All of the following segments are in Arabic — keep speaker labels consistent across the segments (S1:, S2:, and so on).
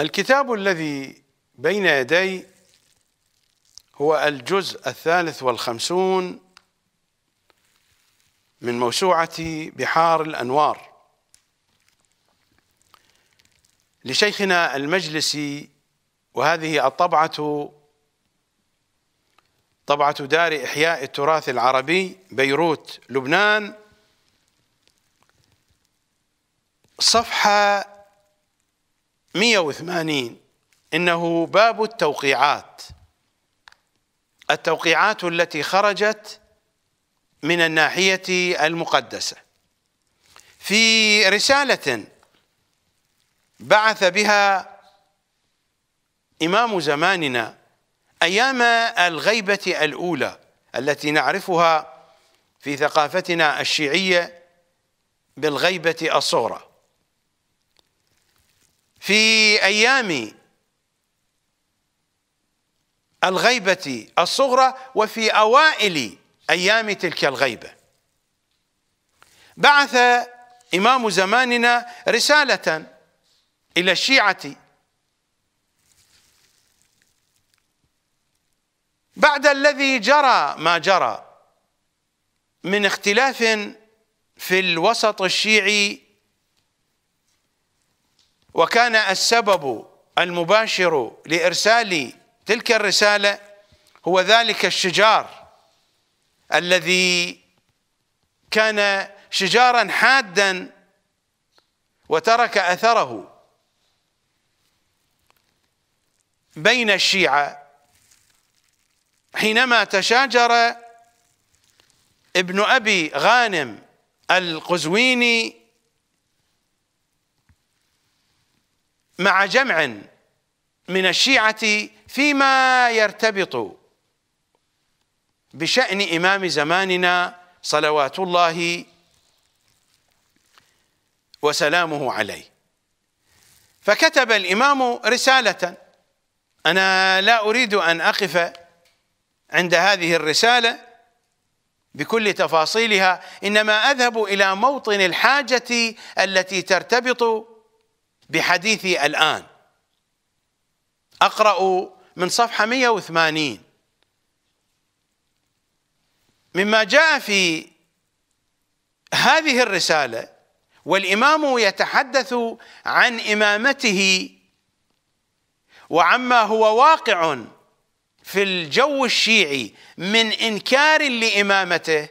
S1: الكتاب الذي بين يدي هو الجزء الثالث والخمسون من موسوعة بحار الأنوار لشيخنا المجلسي وهذه الطبعة طبعة دار إحياء التراث العربي بيروت لبنان صفحة 180 إنه باب التوقيعات التوقيعات التي خرجت من الناحية المقدسة في رسالة بعث بها إمام زماننا أيام الغيبة الأولى التي نعرفها في ثقافتنا الشيعية بالغيبة الصغرى في أيام الغيبة الصغرى وفي أوائل أيام تلك الغيبة بعث إمام زماننا رسالة إلى الشيعة بعد الذي جرى ما جرى من اختلاف في الوسط الشيعي وكان السبب المباشر لارسال تلك الرساله هو ذلك الشجار الذي كان شجارا حادا وترك اثره بين الشيعه حينما تشاجر ابن ابي غانم القزويني مع جمع من الشيعة فيما يرتبط بشأن إمام زماننا صلوات الله وسلامه عليه فكتب الإمام رسالة أنا لا أريد أن أقف عند هذه الرسالة بكل تفاصيلها إنما أذهب إلى موطن الحاجة التي ترتبط بحديثي الآن أقرأ من صفحة 180 مما جاء في هذه الرسالة والإمام يتحدث عن إمامته وعما هو واقع في الجو الشيعي من إنكار لإمامته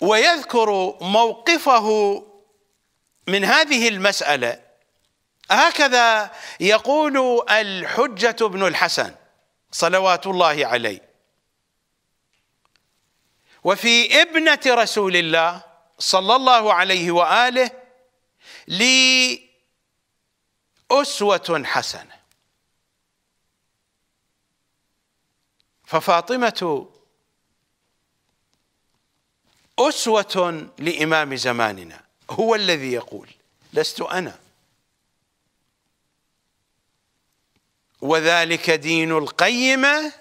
S1: ويذكر موقفه من هذه المسألة هكذا يقول الحجة بن الحسن صلوات الله عليه وفي ابنة رسول الله صلى الله عليه وآله لي أسوة حسنة ففاطمة أسوة لإمام زماننا هو الذي يقول لست أنا وذلك دين القيمة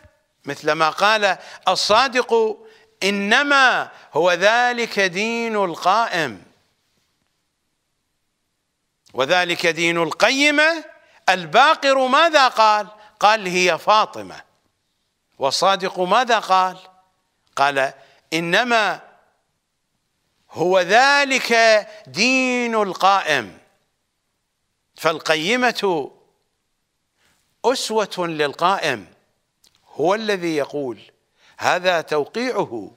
S1: مثل ما قال الصادق إنما هو ذلك دين القائم وذلك دين القيمة الباقر ماذا قال قال هي فاطمة والصادق ماذا قال قال إنما هو ذلك دين القائم فالقيمة أسوة للقائم هو الذي يقول هذا توقيعه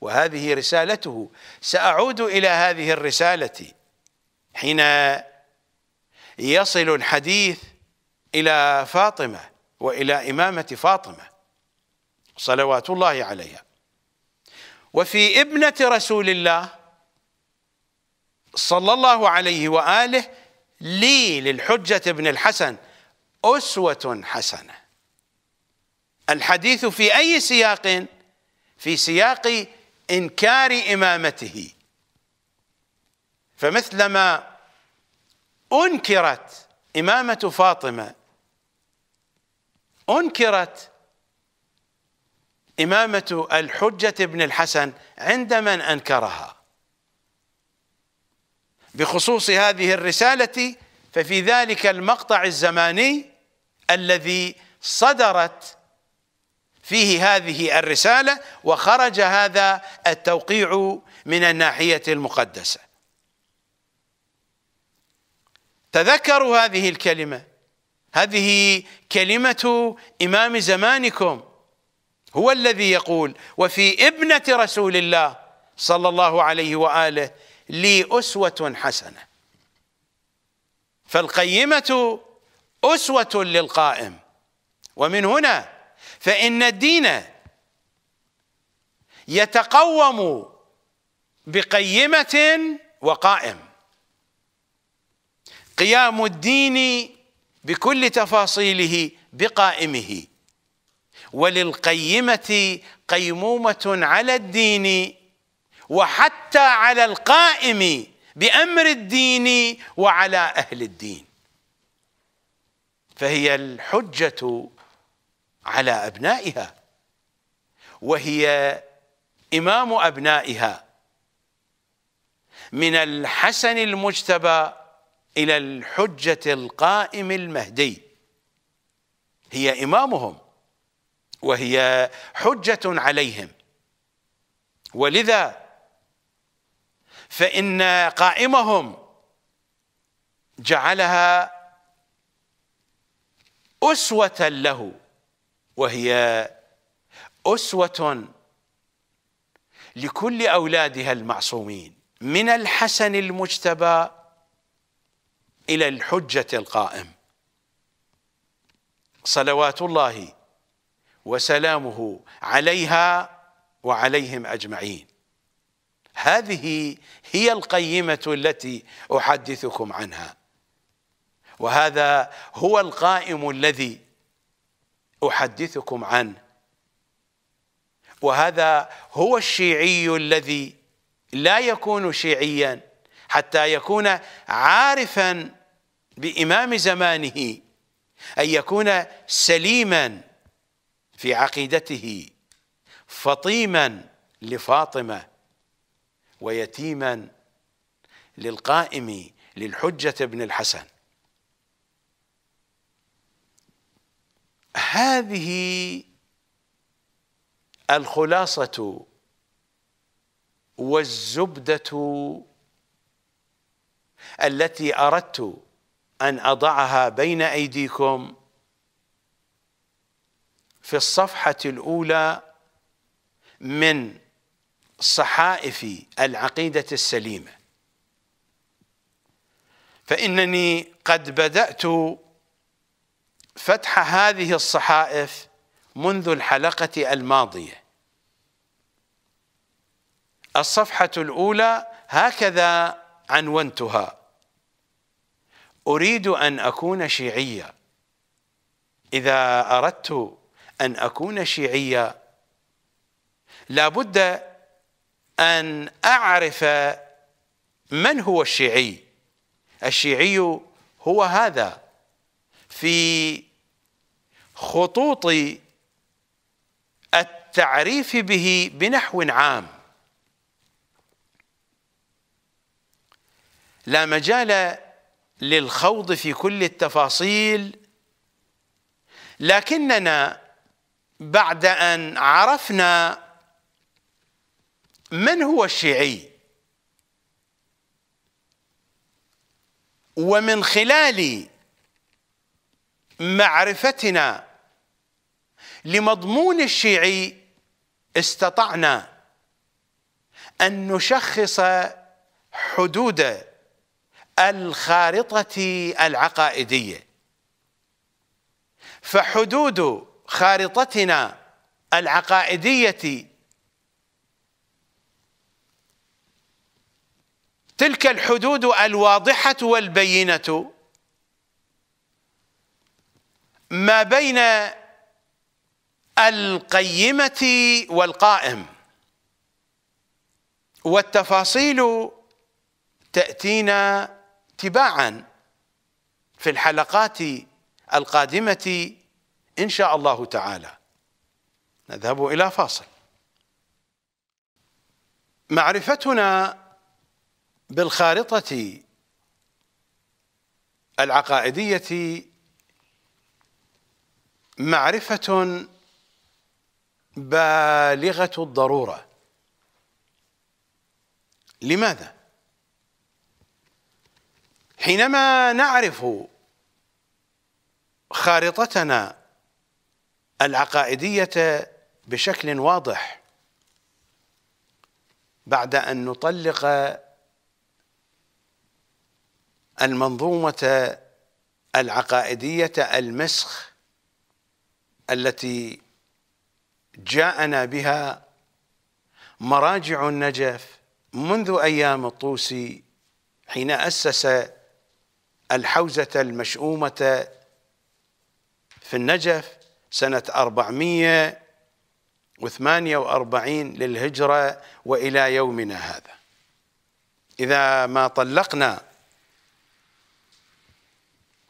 S1: وهذه رسالته سأعود إلى هذه الرسالة حين يصل الحديث إلى فاطمة وإلى إمامة فاطمة صلوات الله عليها وفي ابنة رسول الله صلى الله عليه وآله لي للحجة ابن الحسن أسوة حسنة الحديث في أي سياق في سياق إنكار إمامته فمثلما أنكرت إمامة فاطمة أنكرت إمامة الحجة ابن الحسن عند من أنكرها بخصوص هذه الرسالة ففي ذلك المقطع الزماني الذي صدرت فيه هذه الرسالة وخرج هذا التوقيع من الناحية المقدسة تذكروا هذه الكلمة هذه كلمة إمام زمانكم هو الذي يقول وفي ابنة رسول الله صلى الله عليه وآله لي أسوة حسنة فالقيمة أسوة للقائم ومن هنا فإن الدين يتقوم بقيمة وقائم قيام الدين بكل تفاصيله بقائمه وللقيمة قيمومة على الدين وحتى على القائم بامر الدين وعلى اهل الدين فهي الحجه على ابنائها وهي امام ابنائها من الحسن المجتبى الى الحجه القائم المهدي هي امامهم وهي حجه عليهم ولذا فإن قائمهم جعلها أسوة له وهي أسوة لكل أولادها المعصومين من الحسن المجتبى إلى الحجة القائم صلوات الله وسلامه عليها وعليهم أجمعين هذه هي القيمة التي أحدثكم عنها وهذا هو القائم الذي أحدثكم عنه وهذا هو الشيعي الذي لا يكون شيعيا حتى يكون عارفا بإمام زمانه أن يكون سليما في عقيدته فطيما لفاطمة ويتيما للقائم للحجة بن الحسن هذه الخلاصة والزبدة التي أردت أن أضعها بين أيديكم في الصفحة الأولى من صحائف العقيدة السليمة فإنني قد بدأت فتح هذه الصحائف منذ الحلقة الماضية الصفحة الأولى هكذا عنونتها أريد أن أكون شيعيا إذا أردت أن أكون شيعيا لابد أن أعرف من هو الشيعي الشيعي هو هذا في خطوط التعريف به بنحو عام لا مجال للخوض في كل التفاصيل لكننا بعد أن عرفنا من هو الشيعي ومن خلال معرفتنا لمضمون الشيعي استطعنا ان نشخص حدود الخارطه العقائديه فحدود خارطتنا العقائديه تلك الحدود الواضحة والبينة ما بين القيمة والقائم والتفاصيل تأتينا تباعا في الحلقات القادمة إن شاء الله تعالى نذهب إلى فاصل معرفتنا بالخارطة العقائدية معرفة بالغة الضرورة لماذا؟ حينما نعرف خارطتنا العقائدية بشكل واضح بعد أن نطلق المنظومة العقائدية المسخ التي جاءنا بها مراجع النجف منذ أيام الطوسي حين أسس الحوزة المشؤومة في النجف سنة 448 للهجرة وإلى يومنا هذا إذا ما طلقنا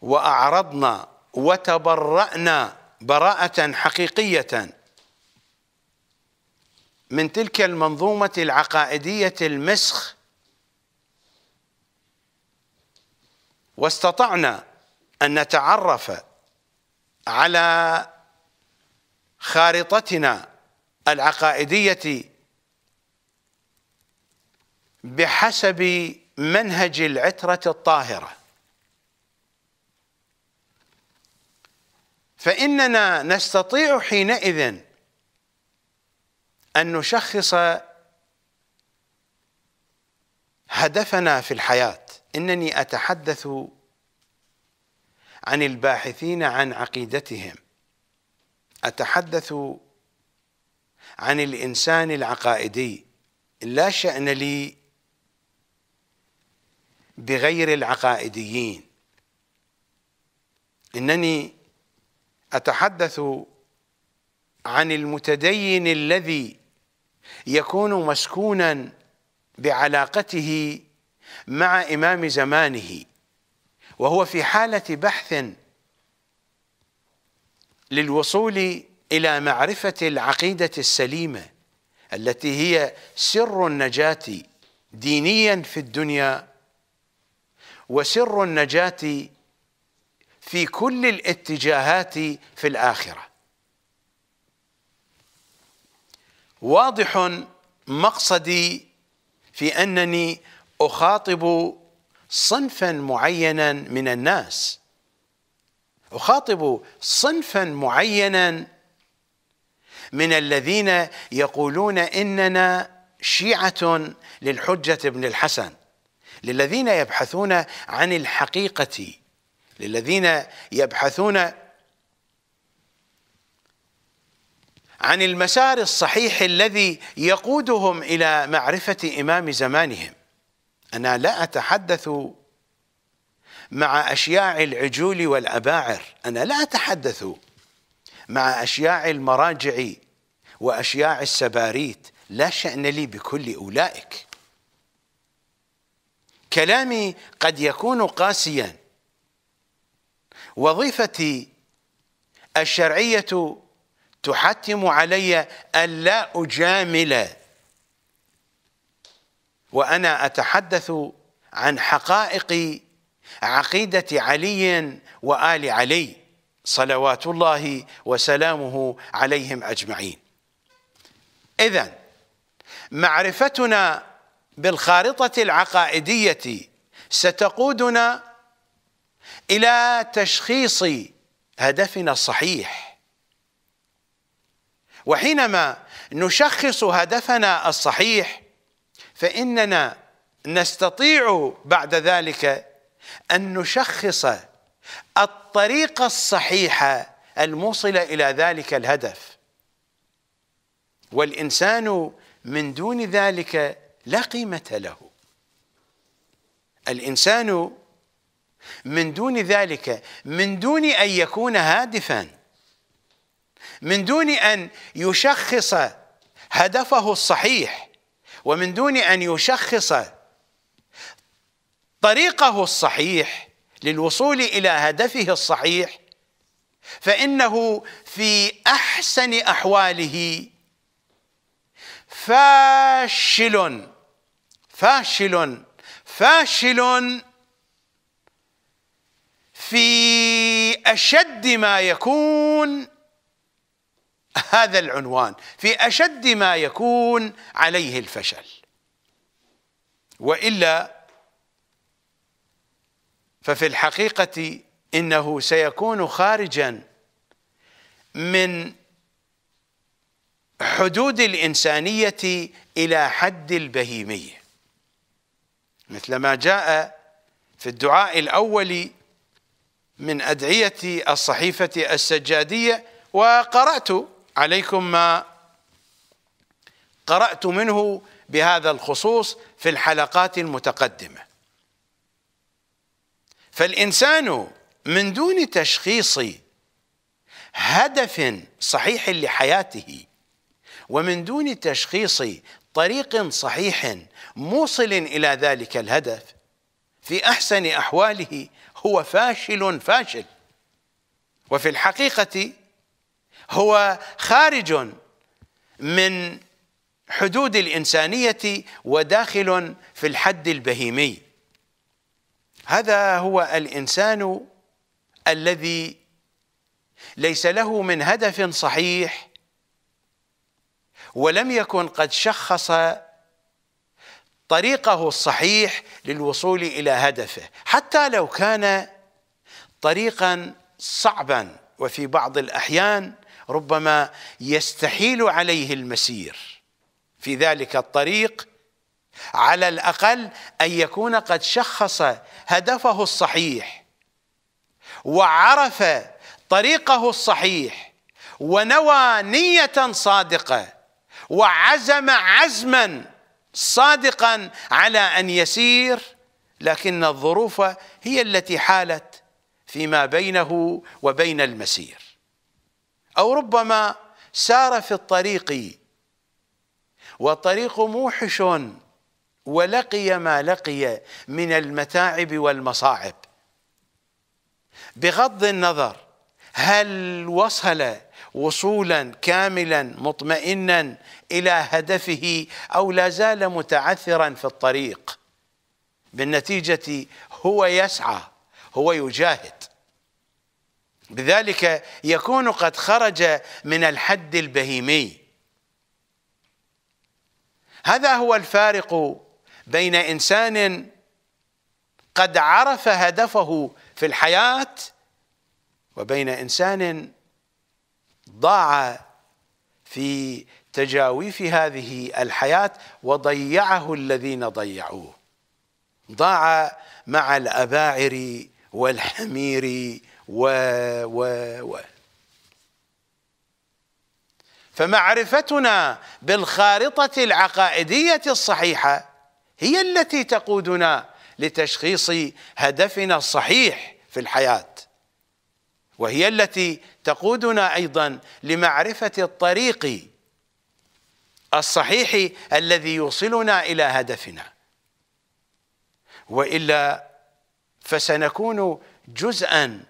S1: وأعرضنا وتبرأنا براءة حقيقية من تلك المنظومة العقائدية المسخ واستطعنا أن نتعرف على خارطتنا العقائدية بحسب منهج العترة الطاهرة فإننا نستطيع حينئذ أن نشخص هدفنا في الحياة إنني أتحدث عن الباحثين عن عقيدتهم أتحدث عن الإنسان العقائدي لا شأن لي بغير العقائديين إنني اتحدث عن المتدين الذي يكون مسكونا بعلاقته مع امام زمانه وهو في حاله بحث للوصول الى معرفه العقيده السليمه التي هي سر النجاه دينيا في الدنيا وسر النجاه في كل الاتجاهات في الآخرة واضح مقصدي في أنني أخاطب صنفا معينا من الناس أخاطب صنفا معينا من الذين يقولون إننا شيعة للحجة بن الحسن للذين يبحثون عن الحقيقة للذين يبحثون عن المسار الصحيح الذي يقودهم الى معرفه امام زمانهم انا لا اتحدث مع اشياع العجول والاباعر انا لا اتحدث مع اشياع المراجع واشياع السباريت لا شان لي بكل اولئك كلامي قد يكون قاسيا وظيفتي الشرعية تحتم علي ألا أجامل وأنا أتحدث عن حقائق عقيدة علي وآل علي صلوات الله وسلامه عليهم أجمعين إذا معرفتنا بالخارطة العقائدية ستقودنا إلى تشخيص هدفنا الصحيح وحينما نشخص هدفنا الصحيح فإننا نستطيع بعد ذلك أن نشخص الطريق الصحيح الموصلة إلى ذلك الهدف والإنسان من دون ذلك لا قيمة له الإنسان من دون ذلك من دون أن يكون هادفا من دون أن يشخص هدفه الصحيح ومن دون أن يشخص طريقه الصحيح للوصول إلى هدفه الصحيح فإنه في أحسن أحواله فاشل فاشل فاشل في اشد ما يكون هذا العنوان في اشد ما يكون عليه الفشل والا ففي الحقيقه انه سيكون خارجا من حدود الانسانيه الى حد البهيميه مثل ما جاء في الدعاء الاول من أدعية الصحيفة السجادية وقرأت عليكم ما قرأت منه بهذا الخصوص في الحلقات المتقدمة فالإنسان من دون تشخيص هدف صحيح لحياته ومن دون تشخيص طريق صحيح موصل إلى ذلك الهدف في أحسن أحواله هو فاشل فاشل وفي الحقيقة هو خارج من حدود الإنسانية وداخل في الحد البهيمي هذا هو الإنسان الذي ليس له من هدف صحيح ولم يكن قد شخص طريقه الصحيح للوصول الى هدفه حتى لو كان طريقا صعبا وفي بعض الاحيان ربما يستحيل عليه المسير في ذلك الطريق على الاقل ان يكون قد شخص هدفه الصحيح وعرف طريقه الصحيح ونوى نيه صادقه وعزم عزما صادقا على ان يسير لكن الظروف هي التي حالت فيما بينه وبين المسير او ربما سار في الطريق والطريق موحش ولقي ما لقي من المتاعب والمصاعب بغض النظر هل وصل وصولا كاملا مطمئنا إلى هدفه أو لا زال متعثرا في الطريق بالنتيجة هو يسعى هو يجاهد بذلك يكون قد خرج من الحد البهيمي هذا هو الفارق بين إنسان قد عرف هدفه في الحياة وبين إنسان ضاع في تجاويف هذه الحياة وضيعه الذين ضيعوه ضاع مع الأباعر والحمير و, و, و فمعرفتنا بالخارطة العقائدية الصحيحة هي التي تقودنا لتشخيص هدفنا الصحيح في الحياة وهي التي تقودنا أيضا لمعرفة الطريق الصحيح الذي يوصلنا إلى هدفنا وإلا فسنكون جزءا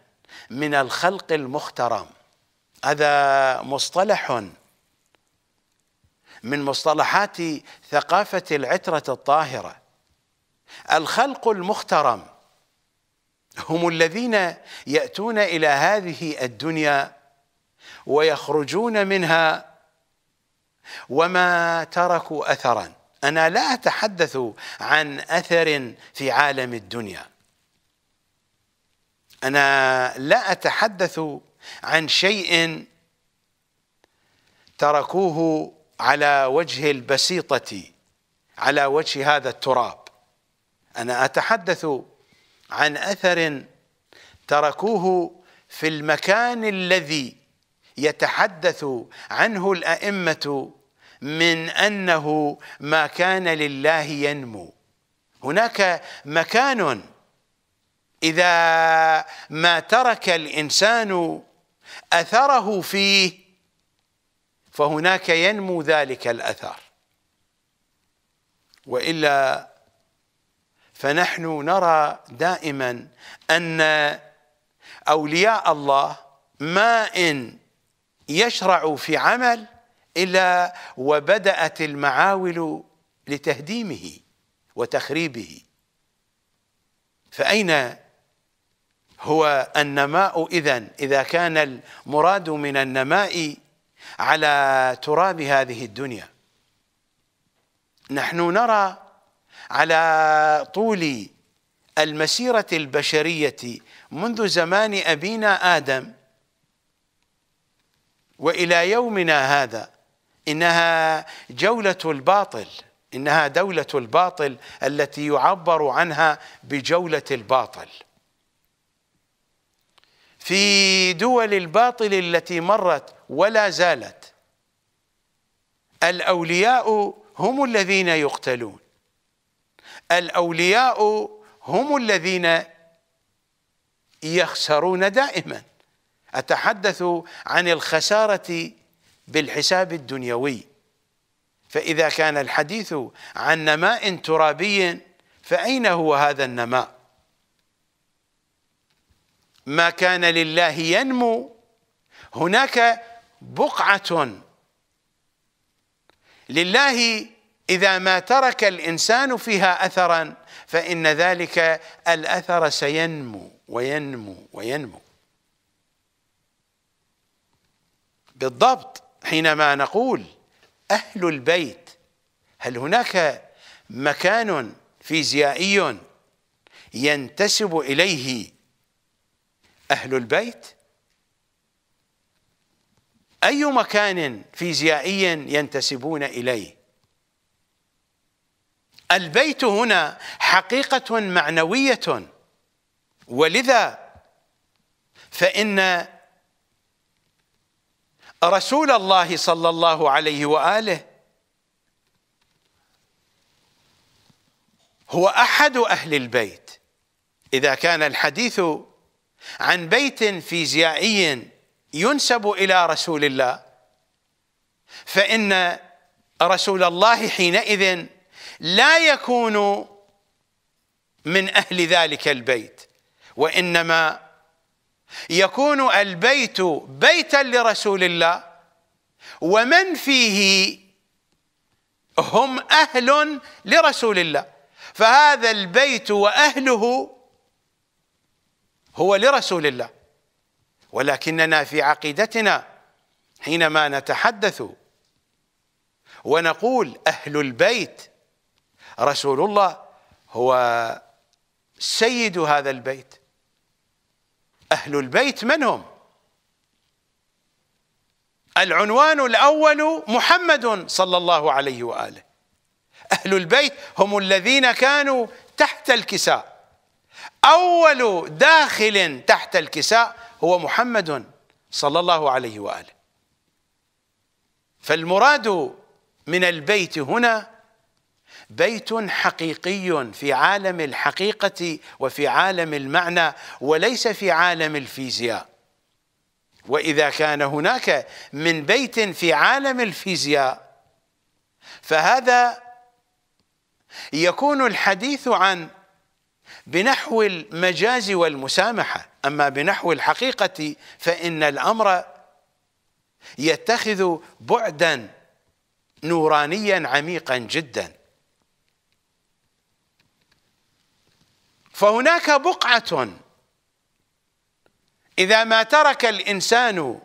S1: من الخلق المخترم هذا مصطلح من مصطلحات ثقافة العترة الطاهرة الخلق المخترم هم الذين يأتون إلى هذه الدنيا ويخرجون منها وما تركوا أثرا أنا لا أتحدث عن أثر في عالم الدنيا أنا لا أتحدث عن شيء تركوه على وجه البسيطة على وجه هذا التراب أنا أتحدث عن أثر تركوه في المكان الذي يتحدث عنه الأئمة من انه ما كان لله ينمو هناك مكان اذا ما ترك الانسان اثره فيه فهناك ينمو ذلك الاثر والا فنحن نرى دائما ان اولياء الله ما ان يشرعوا في عمل إلا وبدأت المعاول لتهديمه وتخريبه فأين هو النماء إذا إذا كان المراد من النماء على تراب هذه الدنيا نحن نرى على طول المسيرة البشرية منذ زمان أبينا آدم وإلى يومنا هذا إنها جولة الباطل إنها دولة الباطل التي يعبر عنها بجولة الباطل في دول الباطل التي مرت ولا زالت الأولياء هم الذين يقتلون الأولياء هم الذين يخسرون دائما أتحدث عن الخسارة بالحساب الدنيوي فإذا كان الحديث عن نماء ترابي فأين هو هذا النماء ما كان لله ينمو هناك بقعة لله إذا ما ترك الإنسان فيها أثرا فإن ذلك الأثر سينمو وينمو وينمو بالضبط حينما نقول أهل البيت هل هناك مكان فيزيائي ينتسب إليه أهل البيت أي مكان فيزيائي ينتسبون إليه البيت هنا حقيقة معنوية ولذا فإن رسول الله صلى الله عليه واله هو احد اهل البيت اذا كان الحديث عن بيت فيزيائي ينسب الى رسول الله فان رسول الله حينئذ لا يكون من اهل ذلك البيت وانما يكون البيت بيتا لرسول الله ومن فيه هم اهل لرسول الله فهذا البيت واهله هو لرسول الله ولكننا في عقيدتنا حينما نتحدث ونقول اهل البيت رسول الله هو سيد هذا البيت أهل البيت من هم؟ العنوان الأول محمد صلى الله عليه وآله أهل البيت هم الذين كانوا تحت الكساء أول داخل تحت الكساء هو محمد صلى الله عليه وآله فالمراد من البيت هنا بيت حقيقي في عالم الحقيقة وفي عالم المعنى وليس في عالم الفيزياء وإذا كان هناك من بيت في عالم الفيزياء فهذا يكون الحديث عن بنحو المجاز والمسامحة أما بنحو الحقيقة فإن الأمر يتخذ بعدا نورانيا عميقا جدا فهناك بقعة إذا ما ترك الإنسان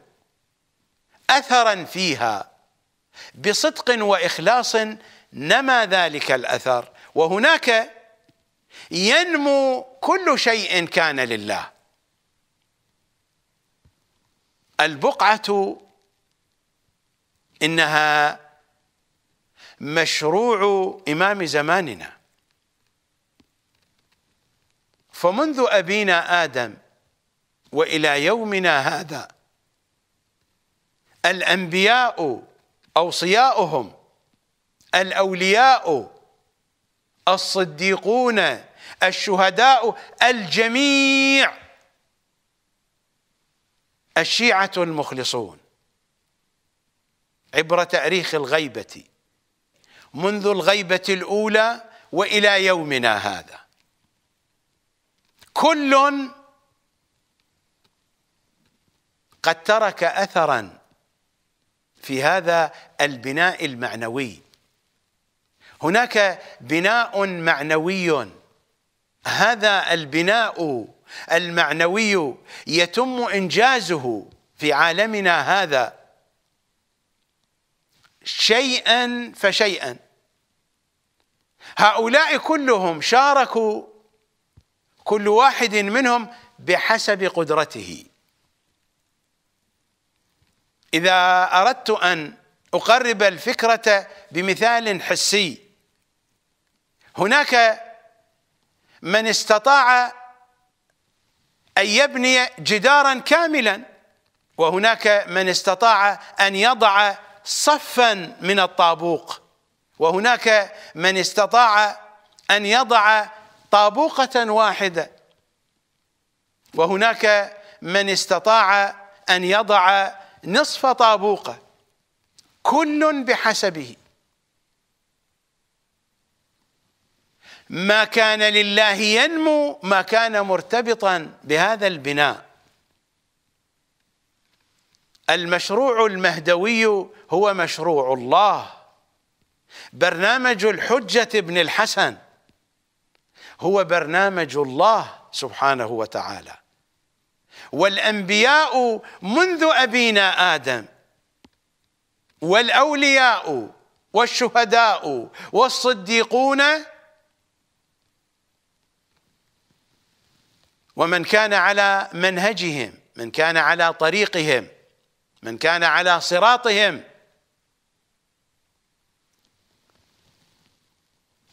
S1: أثرا فيها بصدق وإخلاص نما ذلك الأثر وهناك ينمو كل شيء كان لله البقعة إنها مشروع إمام زماننا فمنذ أبينا آدم وإلى يومنا هذا الأنبياء أوصياؤهم الأولياء الصديقون الشهداء الجميع الشيعة المخلصون عبر تاريخ الغيبة منذ الغيبة الأولى وإلى يومنا هذا كل قد ترك اثرا في هذا البناء المعنوي هناك بناء معنوي هذا البناء المعنوي يتم انجازه في عالمنا هذا شيئا فشيئا هؤلاء كلهم شاركوا كل واحد منهم بحسب قدرته إذا أردت أن أقرب الفكرة بمثال حسي هناك من استطاع أن يبني جدارا كاملا وهناك من استطاع أن يضع صفا من الطابوق وهناك من استطاع أن يضع طابوقة واحدة وهناك من استطاع أن يضع نصف طابوقة كل بحسبه ما كان لله ينمو ما كان مرتبطا بهذا البناء المشروع المهدوي هو مشروع الله برنامج الحجة ابن الحسن هو برنامج الله سبحانه وتعالى والأنبياء منذ أبينا آدم والأولياء والشهداء والصديقون ومن كان على منهجهم من كان على طريقهم من كان على صراطهم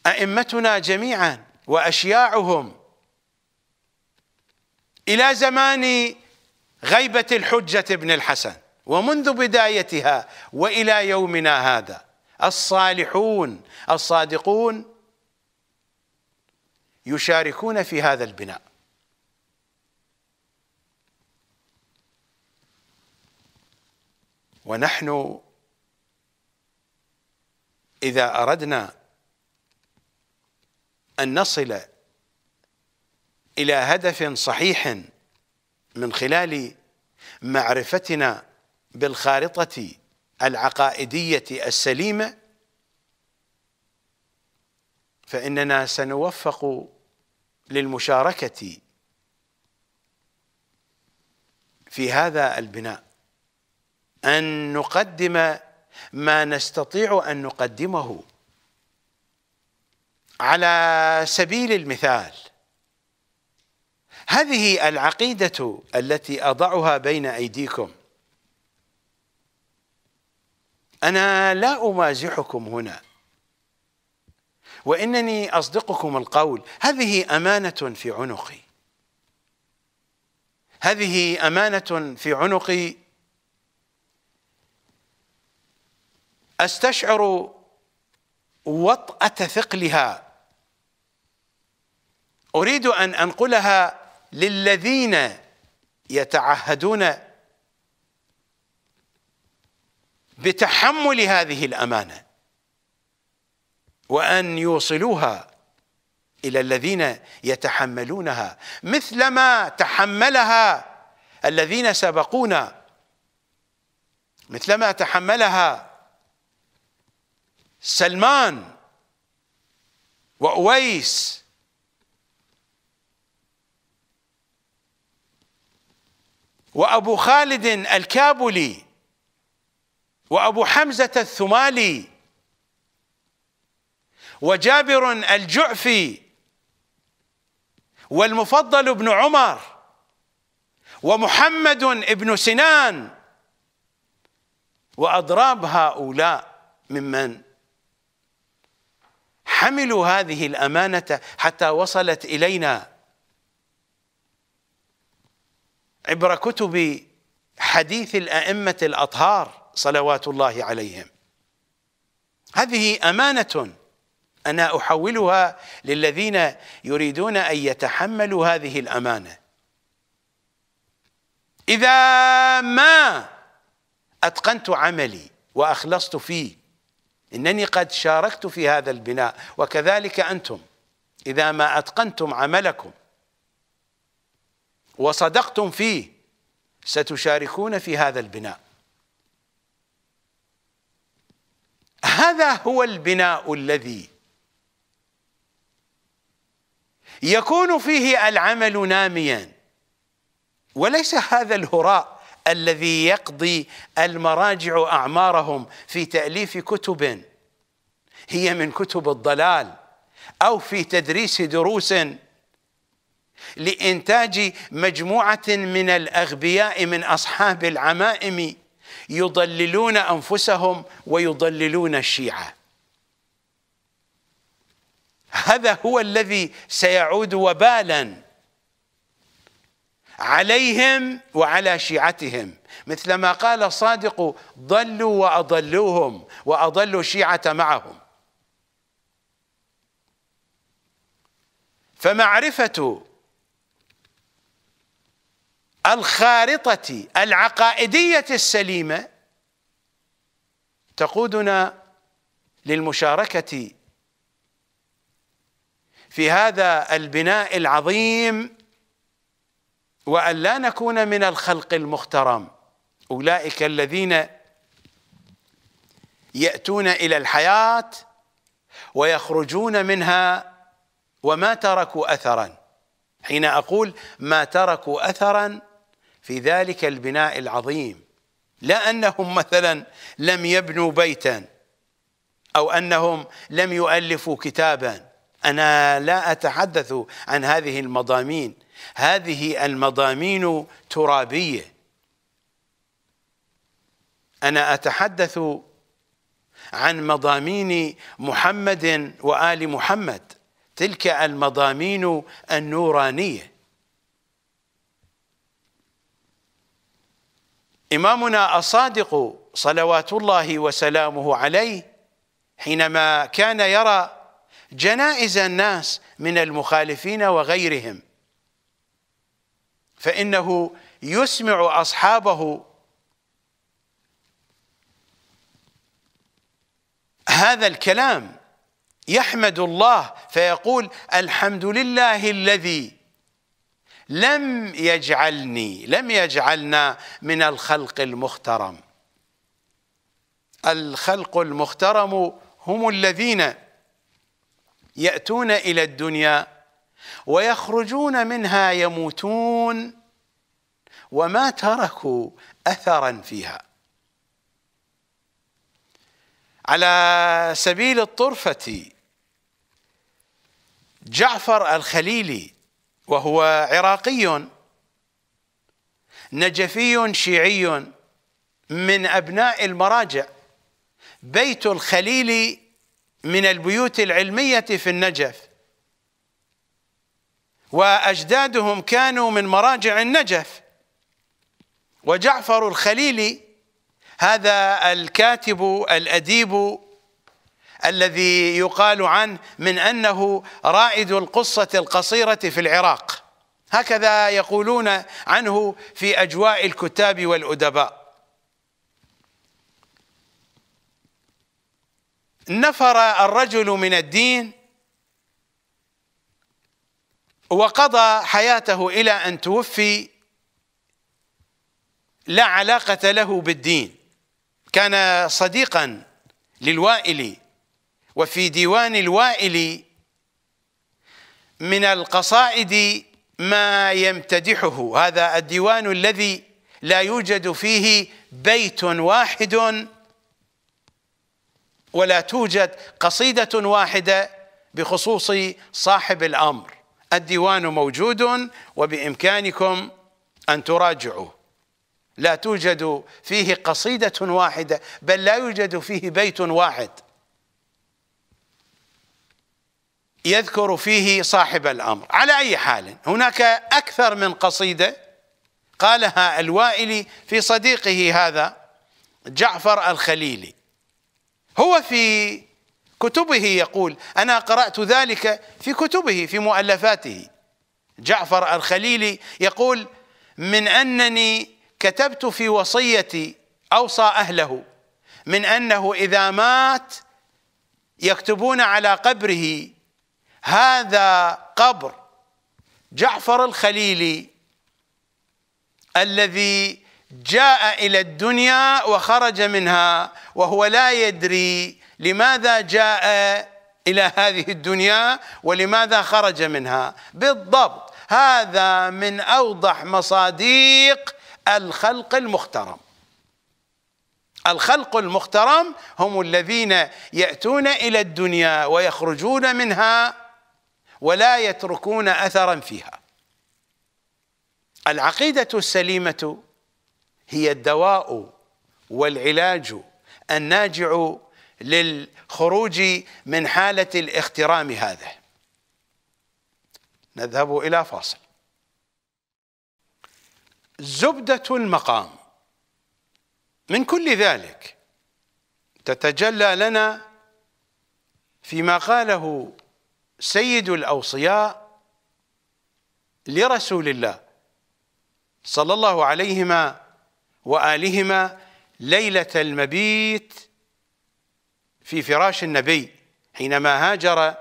S1: أئمتنا جميعا وأشياعهم إلى زمان غيبة الحجة بن الحسن ومنذ بدايتها وإلى يومنا هذا الصالحون الصادقون يشاركون في هذا البناء ونحن إذا أردنا أن نصل إلى هدف صحيح من خلال معرفتنا بالخارطة العقائدية السليمة فإننا سنوفق للمشاركة في هذا البناء أن نقدم ما نستطيع أن نقدمه على سبيل المثال هذه العقيدة التي أضعها بين أيديكم أنا لا أمازحكم هنا وإنني أصدقكم القول هذه أمانة في عنقي هذه أمانة في عنقي أستشعر وطأة ثقلها أريد أن أنقلها للذين يتعهدون بتحمل هذه الأمانة وأن يوصلوها إلى الذين يتحملونها مثلما تحملها الذين سبقونا مثلما تحملها سلمان وأويس وأبو خالد الكابلي وأبو حمزة الثمالي وجابر الجعفي والمفضل بن عمر ومحمد بن سنان وأضراب هؤلاء ممن حملوا هذه الامانه حتى وصلت الينا عبر كتب حديث الائمه الاطهار صلوات الله عليهم هذه امانه انا احولها للذين يريدون ان يتحملوا هذه الامانه اذا ما اتقنت عملي واخلصت فيه انني قد شاركت في هذا البناء وكذلك انتم اذا ما اتقنتم عملكم وصدقتم فيه ستشاركون في هذا البناء هذا هو البناء الذي يكون فيه العمل ناميا وليس هذا الهراء الذي يقضي المراجع أعمارهم في تأليف كتب هي من كتب الضلال أو في تدريس دروس لإنتاج مجموعة من الأغبياء من أصحاب العمائم يضللون أنفسهم ويضللون الشيعة هذا هو الذي سيعود وبالاً عليهم وعلى شيعتهم مثل ما قال الصادق ضلوا وأضلوهم وأضلوا الشيعة معهم فمعرفة الخارطة العقائدية السليمة تقودنا للمشاركة في هذا البناء العظيم وأن لا نكون من الخلق المخترم أولئك الذين يأتون إلى الحياة ويخرجون منها وما تركوا أثرا حين أقول ما تركوا أثرا في ذلك البناء العظيم لا أنهم مثلا لم يبنوا بيتا أو أنهم لم يؤلفوا كتابا أنا لا أتحدث عن هذه المضامين هذه المضامين ترابيه انا اتحدث عن مضامين محمد وال محمد تلك المضامين النورانيه امامنا الصادق صلوات الله وسلامه عليه حينما كان يرى جنائز الناس من المخالفين وغيرهم فإنه يسمع أصحابه هذا الكلام يحمد الله فيقول الحمد لله الذي لم يجعلني لم يجعلنا من الخلق المخترم الخلق المخترم هم الذين يأتون إلى الدنيا ويخرجون منها يموتون وما تركوا اثرا فيها على سبيل الطرفه جعفر الخليلي وهو عراقي نجفي شيعي من ابناء المراجع بيت الخليلي من البيوت العلميه في النجف واجدادهم كانوا من مراجع النجف وجعفر الخليلي هذا الكاتب الاديب الذي يقال عنه من انه رائد القصه القصيره في العراق هكذا يقولون عنه في اجواء الكتاب والادباء نفر الرجل من الدين وقضى حياته الى ان توفي لا علاقه له بالدين كان صديقا للوائلي وفي ديوان الوائلي من القصائد ما يمتدحه هذا الديوان الذي لا يوجد فيه بيت واحد ولا توجد قصيده واحده بخصوص صاحب الامر الديوان موجود وبإمكانكم أن تراجعوا لا توجد فيه قصيدة واحدة بل لا يوجد فيه بيت واحد يذكر فيه صاحب الأمر على أي حال هناك أكثر من قصيدة قالها الوائلي في صديقه هذا جعفر الخليلي هو في كتبه يقول أنا قرأت ذلك في كتبه في مؤلفاته جعفر الخليلي يقول من أنني كتبت في وصيتي أوصى أهله من أنه إذا مات يكتبون على قبره هذا قبر جعفر الخليلي الذي جاء الى الدنيا وخرج منها وهو لا يدري لماذا جاء إلى هذه الدنيا ولماذا خرج منها بالضبط هذا من أوضح مصاديق الخلق المحترم الخلق المحترم هم الذين يأتون إلى الدنيا ويخرجون منها ولا يتركون أثرا فيها العقيدة السليمة هي الدواء والعلاج الناجع للخروج من حالة الاخترام هذا نذهب إلى فاصل زبدة المقام من كل ذلك تتجلى لنا فيما قاله سيد الأوصياء لرسول الله صلى الله عليهما وآلهما ليلة المبيت في فراش النبي حينما هاجر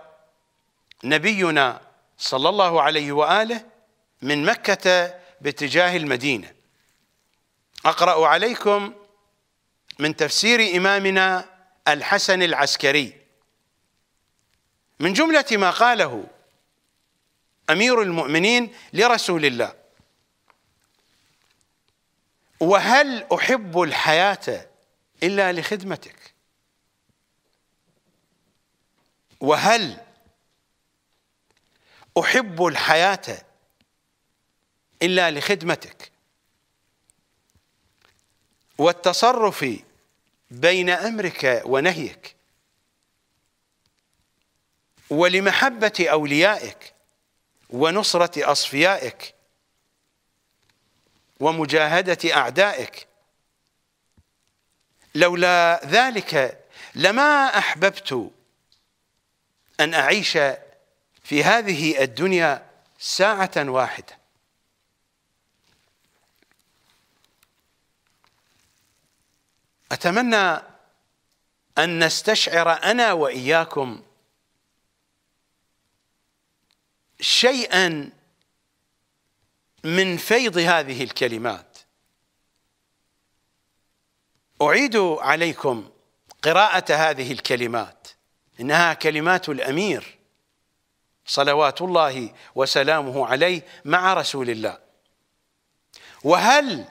S1: نبينا صلى الله عليه واله من مكه باتجاه المدينه اقرا عليكم من تفسير امامنا الحسن العسكري من جمله ما قاله امير المؤمنين لرسول الله وهل احب الحياه الا لخدمتك وهل احب الحياه الا لخدمتك والتصرف بين امرك ونهيك ولمحبه اوليائك ونصره اصفيائك ومجاهده اعدائك لولا ذلك لما احببت أن أعيش في هذه الدنيا ساعة واحدة أتمنى أن نستشعر أنا وإياكم شيئا من فيض هذه الكلمات أعيد عليكم قراءة هذه الكلمات إنها كلمات الأمير صلوات الله وسلامه عليه مع رسول الله وهل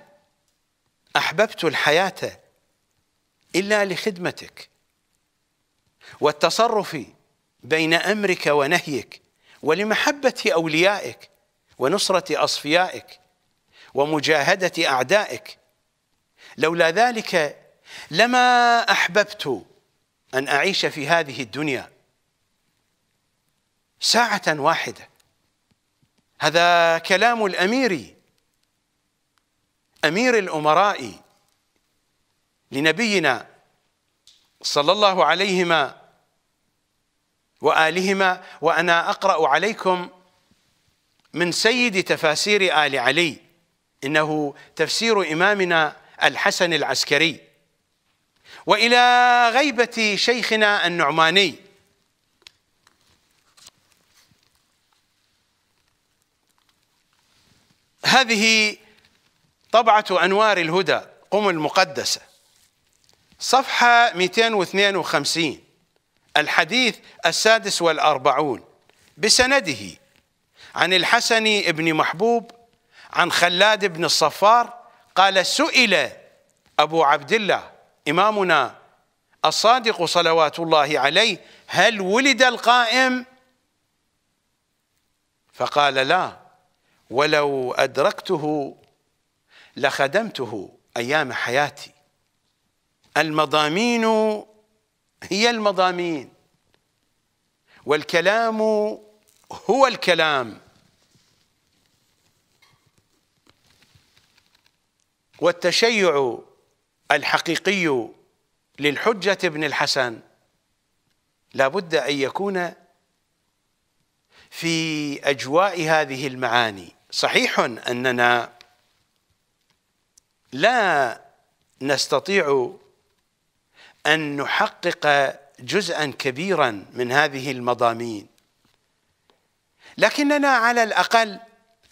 S1: أحببت الحياة إلا لخدمتك والتصرف بين أمرك ونهيك ولمحبة أوليائك ونصرة أصفيائك ومجاهدة أعدائك لولا ذلك لما أحببت أن أعيش في هذه الدنيا ساعة واحدة هذا كلام الأمير أمير الأمراء لنبينا صلى الله عليهما وآلهما وأنا أقرأ عليكم من سيد تفاسير آل علي إنه تفسير إمامنا الحسن العسكري والى غيبه شيخنا النعماني هذه طبعه انوار الهدى قم المقدسه صفحه 252 الحديث السادس والاربعون بسنده عن الحسن بن محبوب عن خلاد بن الصفار قال سئل ابو عبد الله إمامنا الصادق صلوات الله عليه هل ولد القائم فقال لا ولو أدركته لخدمته أيام حياتي المضامين هي المضامين والكلام هو الكلام والتشيع الحقيقي للحجة ابن الحسن لابد أن يكون في أجواء هذه المعاني صحيح أننا لا نستطيع أن نحقق جزءا كبيرا من هذه المضامين لكننا على الأقل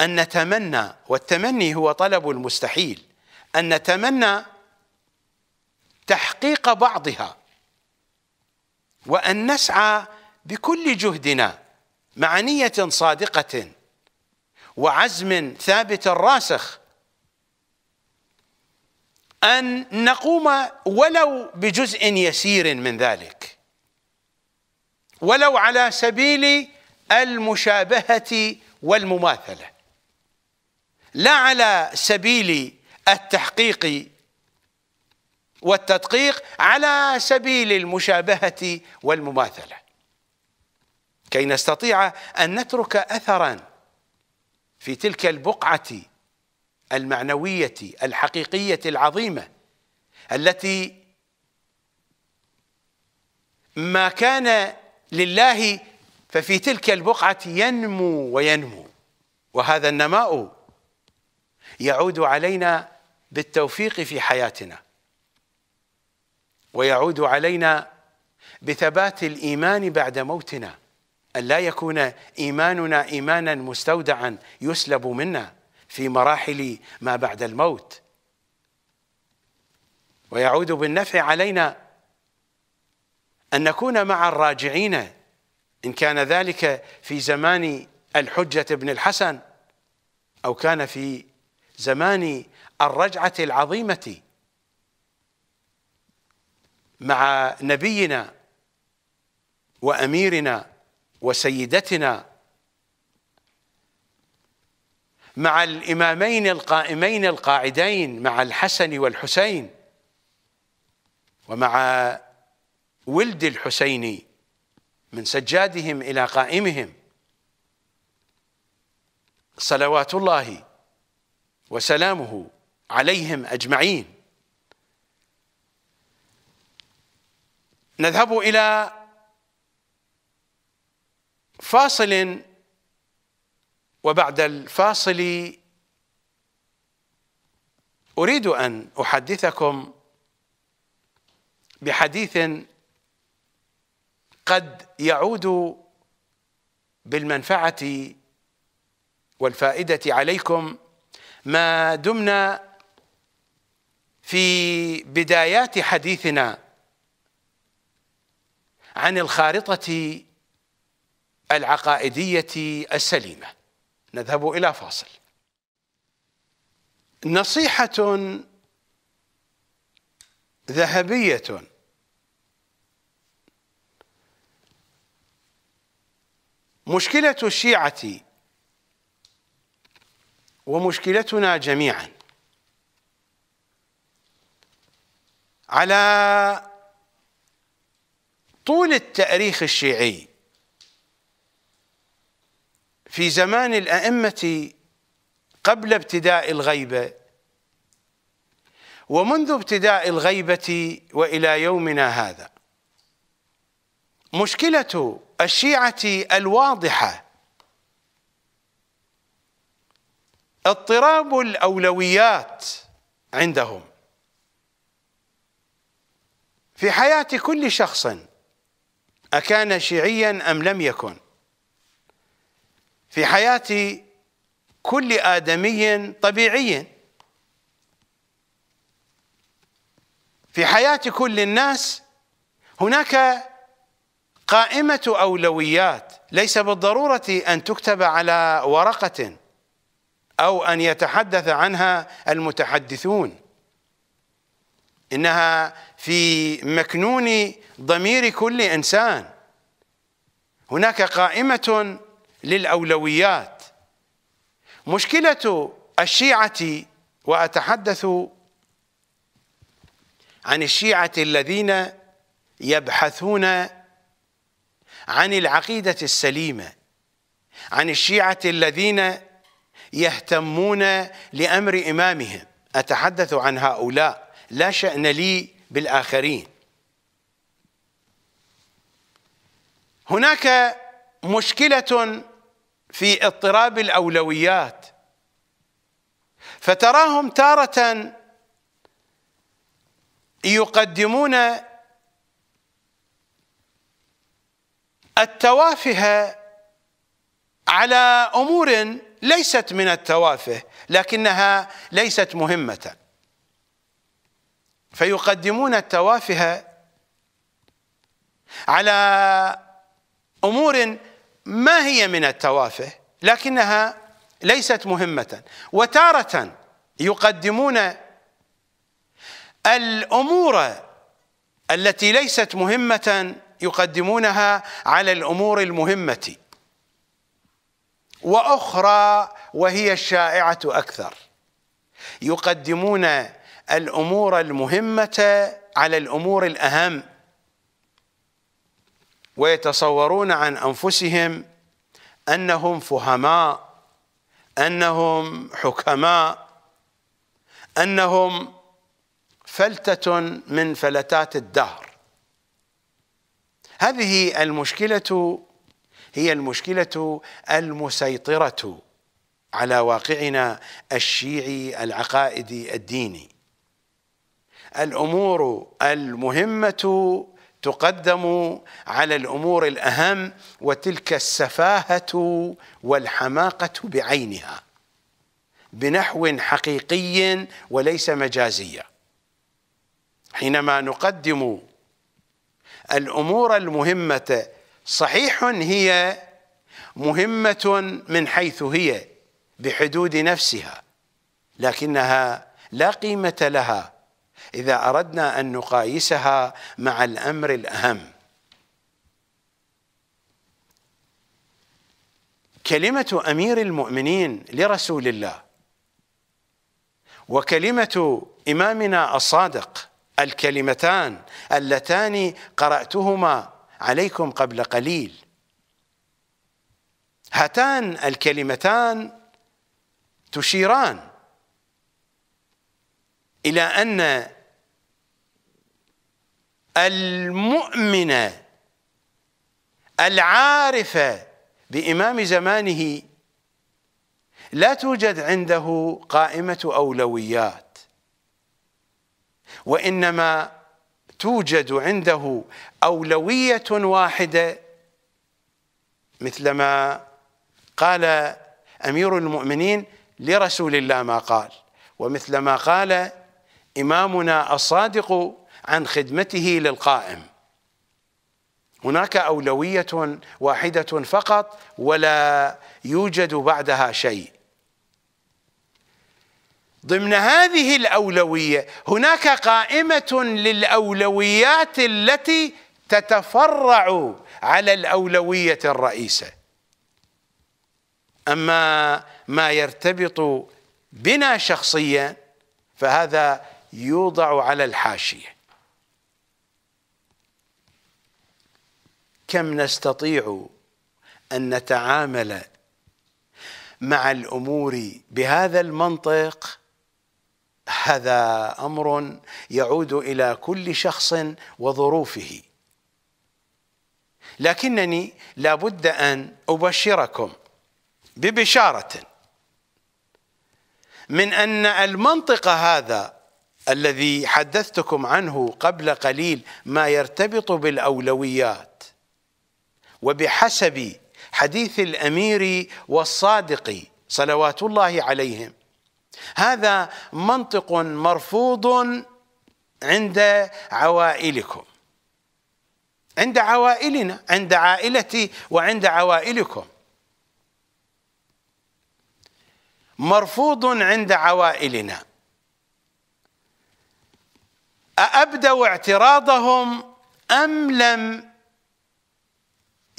S1: أن نتمنى والتمني هو طلب المستحيل أن نتمنى تحقيق بعضها وان نسعى بكل جهدنا مع نيه صادقه وعزم ثابت راسخ ان نقوم ولو بجزء يسير من ذلك ولو على سبيل المشابهه والمماثله لا على سبيل التحقيق والتدقيق على سبيل المشابهة والمماثلة كي نستطيع أن نترك أثرا في تلك البقعة المعنوية الحقيقية العظيمة التي ما كان لله ففي تلك البقعة ينمو وينمو وهذا النماء يعود علينا بالتوفيق في حياتنا ويعود علينا بثبات الايمان بعد موتنا ان لا يكون ايماننا ايمانا مستودعا يسلب منا في مراحل ما بعد الموت ويعود بالنفع علينا ان نكون مع الراجعين ان كان ذلك في زمان الحجه بن الحسن او كان في زمان الرجعه العظيمه مع نبينا واميرنا وسيدتنا مع الامامين القائمين القاعدين مع الحسن والحسين ومع ولد الحسين من سجادهم الى قائمهم صلوات الله وسلامه عليهم اجمعين نذهب الى فاصل وبعد الفاصل اريد ان احدثكم بحديث قد يعود بالمنفعه والفائده عليكم ما دمنا في بدايات حديثنا عن الخارطة العقائدية السليمة نذهب إلى فاصل نصيحة ذهبية مشكلة الشيعة ومشكلتنا جميعا على طول التاريخ الشيعي في زمان الائمه قبل ابتداء الغيبه ومنذ ابتداء الغيبه والى يومنا هذا مشكله الشيعه الواضحه اضطراب الاولويات عندهم في حياه كل شخص أكان شيعيا أم لم يكن في حياة كل آدمي طبيعي في حياة كل الناس هناك قائمة أولويات ليس بالضرورة أن تكتب على ورقة أو أن يتحدث عنها المتحدثون إنها في مكنون ضمير كل انسان هناك قائمه للاولويات مشكله الشيعه واتحدث عن الشيعه الذين يبحثون عن العقيده السليمه عن الشيعه الذين يهتمون لامر امامهم اتحدث عن هؤلاء لا شان لي بالاخرين هناك مشكله في اضطراب الاولويات فتراهم تاره يقدمون التوافه على امور ليست من التوافه لكنها ليست مهمه فيقدمون التوافه على امور ما هي من التوافه لكنها ليست مهمه وتاره يقدمون الامور التي ليست مهمه يقدمونها على الامور المهمه واخرى وهي الشائعه اكثر يقدمون الامور المهمه على الامور الاهم ويتصورون عن انفسهم انهم فهماء انهم حكماء انهم فلته من فلتات الدهر هذه المشكله هي المشكله المسيطره على واقعنا الشيعي العقائدي الديني الامور المهمه تقدم على الامور الاهم وتلك السفاهه والحماقه بعينها بنحو حقيقي وليس مجازيا حينما نقدم الامور المهمه صحيح هي مهمه من حيث هي بحدود نفسها لكنها لا قيمه لها إذا أردنا أن نقايسها مع الأمر الأهم كلمة أمير المؤمنين لرسول الله وكلمة إمامنا الصادق الكلمتان اللتان قرأتهما عليكم قبل قليل هاتان الكلمتان تشيران إلى أن المؤمنه العارفه بامام زمانه لا توجد عنده قائمه اولويات وانما توجد عنده اولويه واحده مثلما قال امير المؤمنين لرسول الله ما قال ومثلما قال امامنا الصادق عن خدمته للقائم هناك أولوية واحدة فقط ولا يوجد بعدها شيء ضمن هذه الأولوية هناك قائمة للأولويات التي تتفرع على الأولوية الرئيسة أما ما يرتبط بنا شخصيا فهذا يوضع على الحاشية كم نستطيع أن نتعامل مع الأمور بهذا المنطق هذا أمر يعود إلى كل شخص وظروفه لكنني لابد أن أبشركم ببشارة من أن المنطق هذا الذي حدثتكم عنه قبل قليل ما يرتبط بالأولويات وبحسب حديث الامير والصادق صلوات الله عليهم هذا منطق مرفوض عند عوائلكم عند عوائلنا عند عائلتي وعند عوائلكم مرفوض عند عوائلنا أأبدوا اعتراضهم أم لم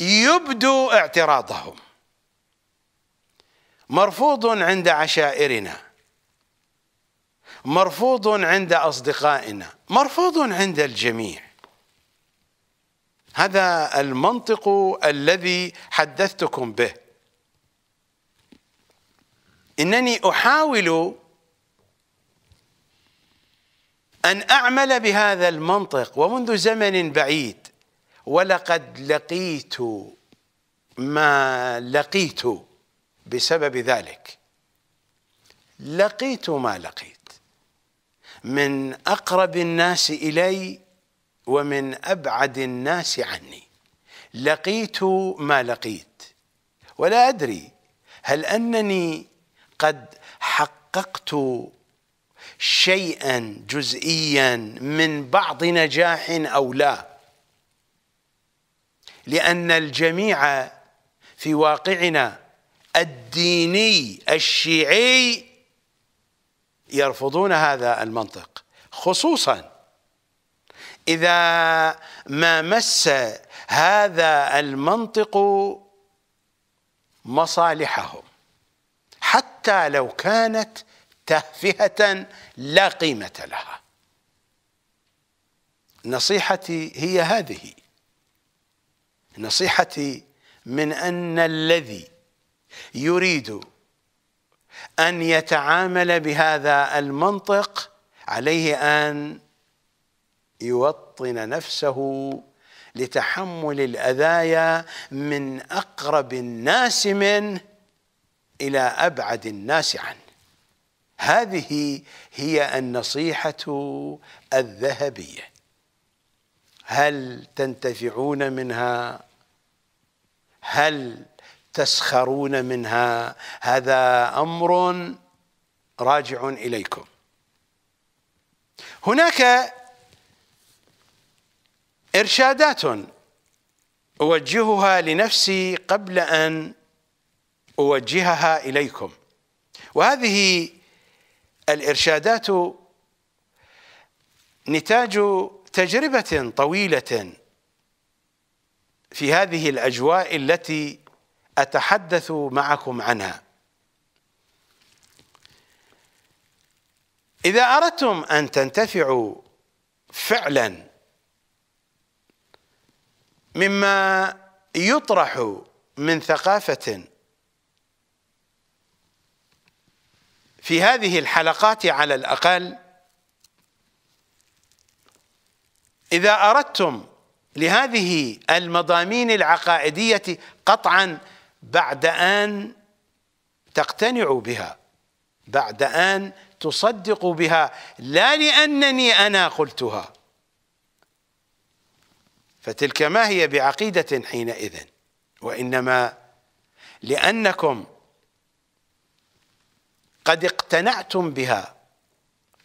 S1: يبدو اعتراضهم مرفوض عند عشائرنا مرفوض عند أصدقائنا مرفوض عند الجميع هذا المنطق الذي حدثتكم به إنني أحاول أن أعمل بهذا المنطق ومنذ زمن بعيد ولقد لقيت ما لقيت بسبب ذلك لقيت ما لقيت من أقرب الناس إلي ومن أبعد الناس عني لقيت ما لقيت ولا أدري هل أنني قد حققت شيئا جزئيا من بعض نجاح أو لا لأن الجميع في واقعنا الديني الشيعي يرفضون هذا المنطق خصوصا إذا ما مس هذا المنطق مصالحهم حتى لو كانت تافهة لا قيمة لها نصيحتي هي هذه نصيحتي من أن الذي يريد أن يتعامل بهذا المنطق عليه أن يوطن نفسه لتحمل الأذايا من أقرب الناس منه إلى أبعد الناس عنه هذه هي النصيحة الذهبية هل تنتفعون منها هل تسخرون منها هذا امر راجع اليكم هناك ارشادات اوجهها لنفسي قبل ان اوجهها اليكم وهذه الارشادات نتاج تجربه طويله في هذه الاجواء التي اتحدث معكم عنها اذا اردتم ان تنتفعوا فعلا مما يطرح من ثقافه في هذه الحلقات على الاقل اذا اردتم لهذه المضامين العقائدية قطعا بعد أن تقتنعوا بها بعد أن تصدقوا بها لا لأنني أنا قلتها فتلك ما هي بعقيدة حينئذ وإنما لأنكم قد اقتنعتم بها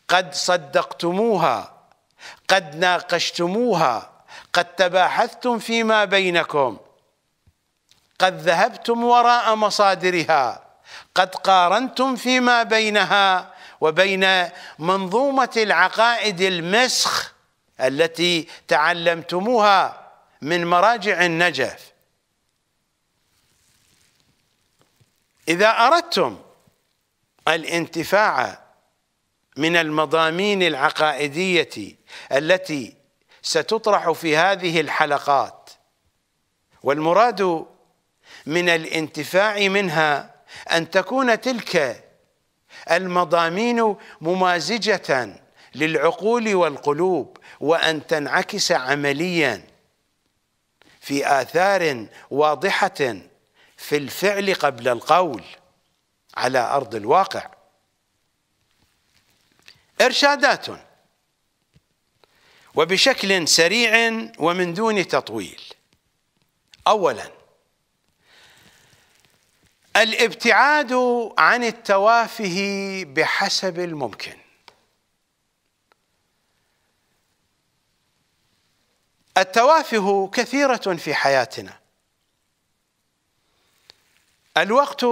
S1: قد صدقتموها قد ناقشتموها قد تباحثتم فيما بينكم قد ذهبتم وراء مصادرها قد قارنتم فيما بينها وبين منظومه العقائد المسخ التي تعلمتموها من مراجع النجف اذا اردتم الانتفاع من المضامين العقائديه التي ستطرح في هذه الحلقات والمراد من الانتفاع منها أن تكون تلك المضامين ممازجة للعقول والقلوب وأن تنعكس عمليا في آثار واضحة في الفعل قبل القول على أرض الواقع إرشادات وبشكل سريع ومن دون تطويل اولا الابتعاد عن التوافه بحسب الممكن التوافه كثيرة في حياتنا الوقت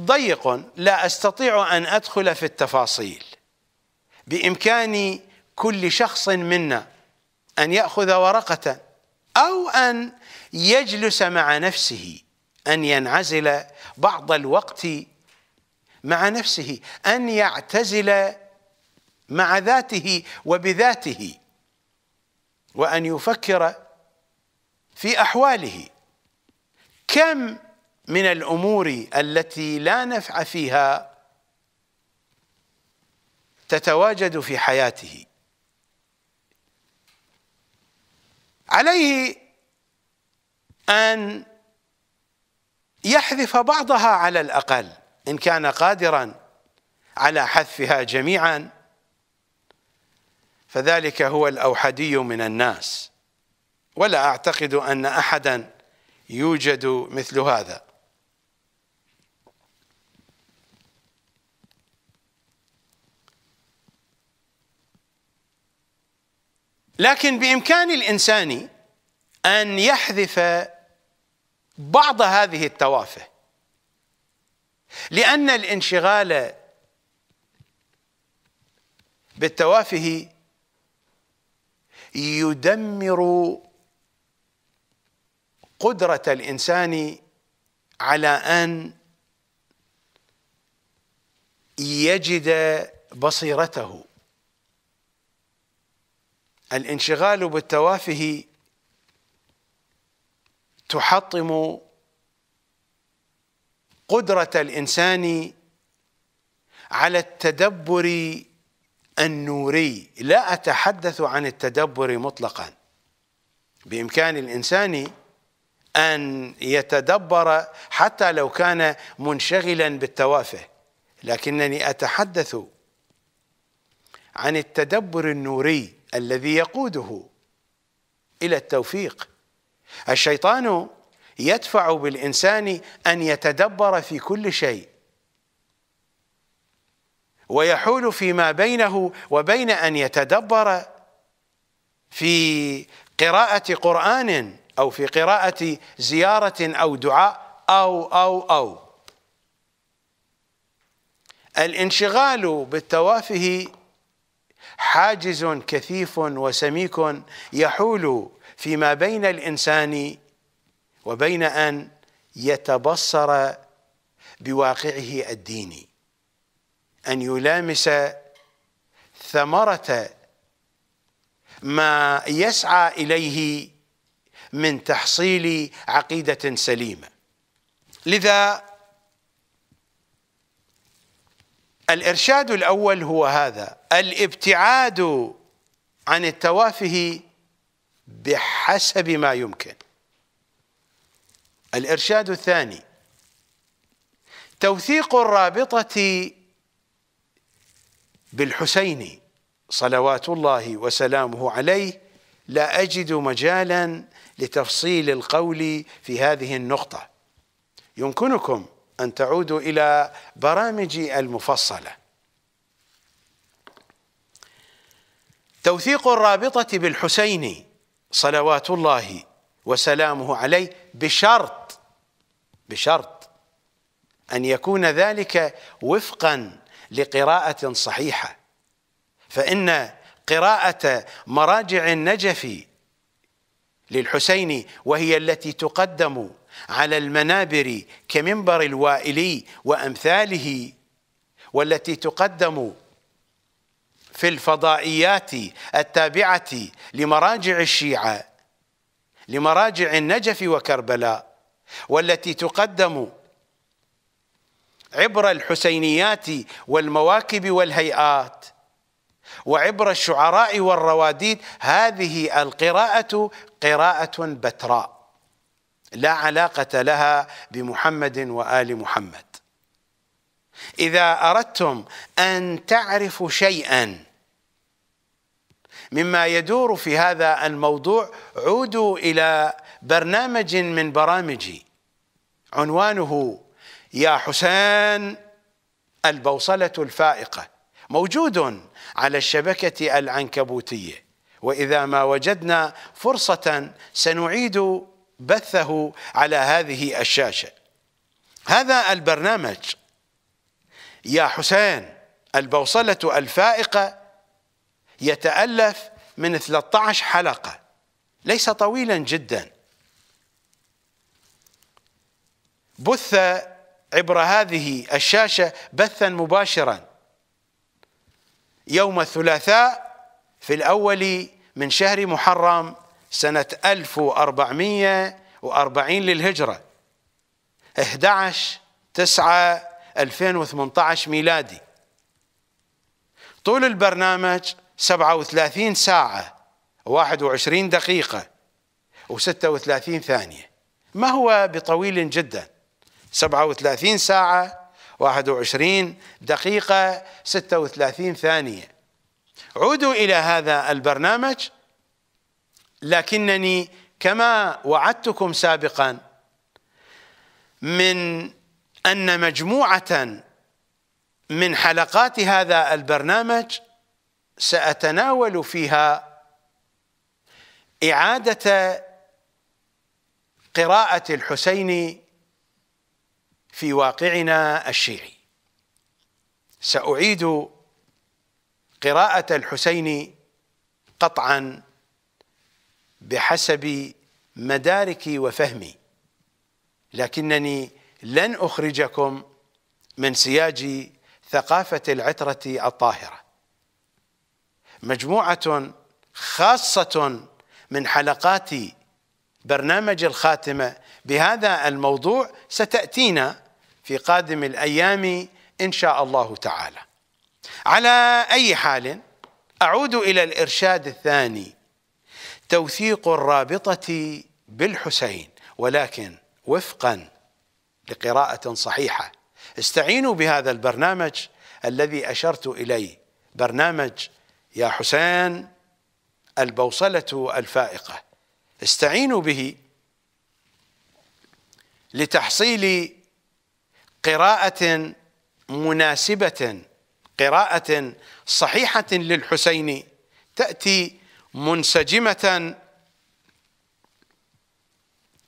S1: ضيق لا أستطيع أن أدخل في التفاصيل بإمكاني كل شخص منا أن يأخذ ورقة أو أن يجلس مع نفسه أن ينعزل بعض الوقت مع نفسه أن يعتزل مع ذاته وبذاته وأن يفكر في أحواله كم من الأمور التي لا نفع فيها تتواجد في حياته عليه أن يحذف بعضها على الأقل إن كان قادرا على حذفها جميعا فذلك هو الأوحدي من الناس ولا أعتقد أن أحدا يوجد مثل هذا لكن بامكان الانسان ان يحذف بعض هذه التوافه لان الانشغال بالتوافه يدمر قدره الانسان على ان يجد بصيرته الانشغال بالتوافه تحطم قدرة الإنسان على التدبر النوري لا أتحدث عن التدبر مطلقا بإمكان الإنسان أن يتدبر حتى لو كان منشغلا بالتوافه لكنني أتحدث عن التدبر النوري الذي يقوده الى التوفيق الشيطان يدفع بالانسان ان يتدبر في كل شيء ويحول فيما بينه وبين ان يتدبر في قراءه قران او في قراءه زياره او دعاء او او او الانشغال بالتوافه حاجز كثيف وسميك يحول فيما بين الانسان وبين ان يتبصر بواقعه الديني ان يلامس ثمره ما يسعى اليه من تحصيل عقيده سليمه لذا الارشاد الاول هو هذا الابتعاد عن التوافه بحسب ما يمكن الارشاد الثاني توثيق الرابطه بالحسين صلوات الله وسلامه عليه لا اجد مجالا لتفصيل القول في هذه النقطه يمكنكم أن تعودوا إلى برامجي المفصلة توثيق الرابطة بالحسين صلوات الله وسلامه عليه بشرط بشرط أن يكون ذلك وفقا لقراءة صحيحة فإن قراءة مراجع النجف للحسين وهي التي تقدم على المنابر كمنبر الوائلي وأمثاله والتي تقدم في الفضائيات التابعة لمراجع الشيعة لمراجع النجف وكربلاء والتي تقدم عبر الحسينيات والمواكب والهيئات وعبر الشعراء والرواديد هذه القراءة قراءة بتراء لا علاقة لها بمحمد وآل محمد إذا أردتم أن تعرفوا شيئا مما يدور في هذا الموضوع عودوا إلى برنامج من برامجي عنوانه يا حسين البوصلة الفائقة موجود على الشبكة العنكبوتية وإذا ما وجدنا فرصة سنعيد بثه على هذه الشاشة هذا البرنامج يا حسين البوصلة الفائقة يتألف من 13 حلقة ليس طويلا جدا بث عبر هذه الشاشة بثا مباشرا يوم الثلاثاء في الأول من شهر محرم سنة 1440 للهجرة 11 9 2018 ميلادي طول البرنامج 37 ساعة 21 دقيقة و36 ثانية ما هو بطويل جدا 37 ساعة 21 دقيقة 36 ثانية عودوا إلى هذا البرنامج لكنني كما وعدتكم سابقا من أن مجموعة من حلقات هذا البرنامج سأتناول فيها إعادة قراءة الحسين في واقعنا الشيعي سأعيد قراءة الحسين قطعا بحسب مداركي وفهمي لكنني لن أخرجكم من سياج ثقافة العترة الطاهرة مجموعة خاصة من حلقات برنامج الخاتمة بهذا الموضوع ستأتينا في قادم الأيام إن شاء الله تعالى على أي حال أعود إلى الإرشاد الثاني توثيق الرابطة بالحسين ولكن وفقا لقراءة صحيحة استعينوا بهذا البرنامج الذي أشرت إليه برنامج يا حسين البوصلة الفائقة استعينوا به لتحصيل قراءة مناسبة قراءة صحيحة للحسين تأتي منسجمة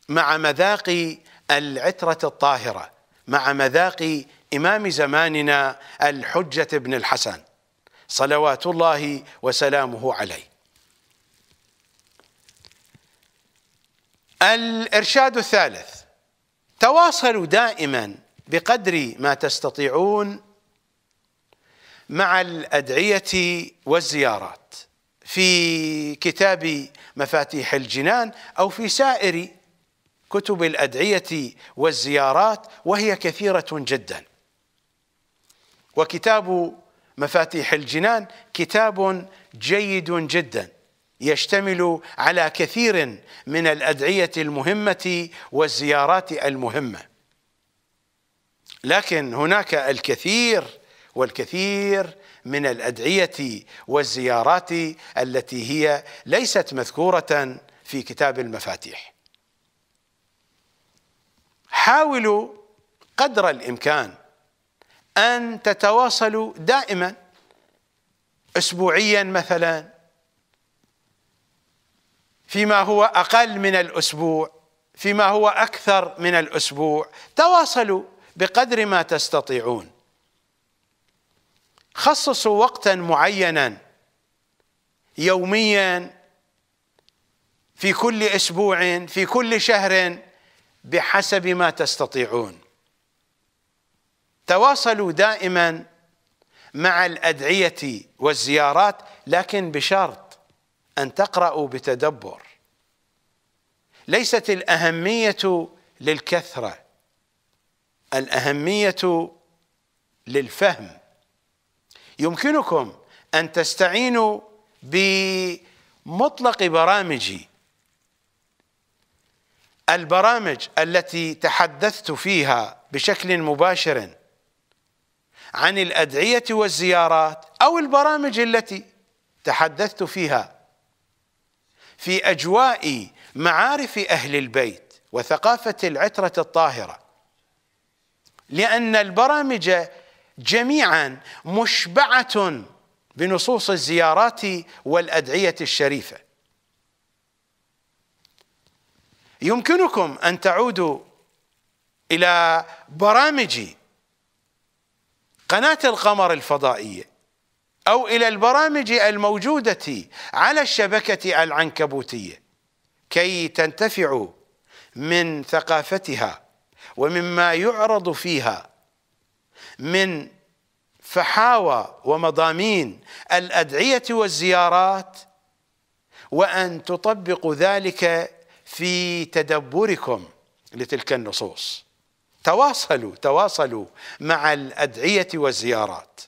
S1: مع مذاق العترة الطاهرة مع مذاق إمام زماننا الحجة بن الحسن صلوات الله وسلامه عليه الإرشاد الثالث تواصلوا دائما بقدر ما تستطيعون مع الأدعية والزيارات في كتاب مفاتيح الجنان أو في سائر كتب الأدعية والزيارات وهي كثيرة جدا وكتاب مفاتيح الجنان كتاب جيد جدا يشتمل على كثير من الأدعية المهمة والزيارات المهمة لكن هناك الكثير والكثير من الادعيه والزيارات التي هي ليست مذكوره في كتاب المفاتيح. حاولوا قدر الامكان ان تتواصلوا دائما اسبوعيا مثلا فيما هو اقل من الاسبوع فيما هو اكثر من الاسبوع تواصلوا بقدر ما تستطيعون خصصوا وقتا معينا يوميا في كل اسبوع في كل شهر بحسب ما تستطيعون تواصلوا دائما مع الادعيه والزيارات لكن بشرط ان تقرأوا بتدبر ليست الاهميه للكثره الاهميه للفهم يمكنكم أن تستعينوا بمطلق برامجي البرامج التي تحدثت فيها بشكل مباشر عن الأدعية والزيارات أو البرامج التي تحدثت فيها في أجواء معارف أهل البيت وثقافة العترة الطاهرة لأن البرامج جميعا مشبعه بنصوص الزيارات والادعيه الشريفه يمكنكم ان تعودوا الى برامج قناه القمر الفضائيه او الى البرامج الموجوده على الشبكه العنكبوتيه كي تنتفعوا من ثقافتها ومما يعرض فيها من فحاوى ومضامين الادعيه والزيارات وان تطبقوا ذلك في تدبركم لتلك النصوص تواصلوا تواصلوا مع الادعيه والزيارات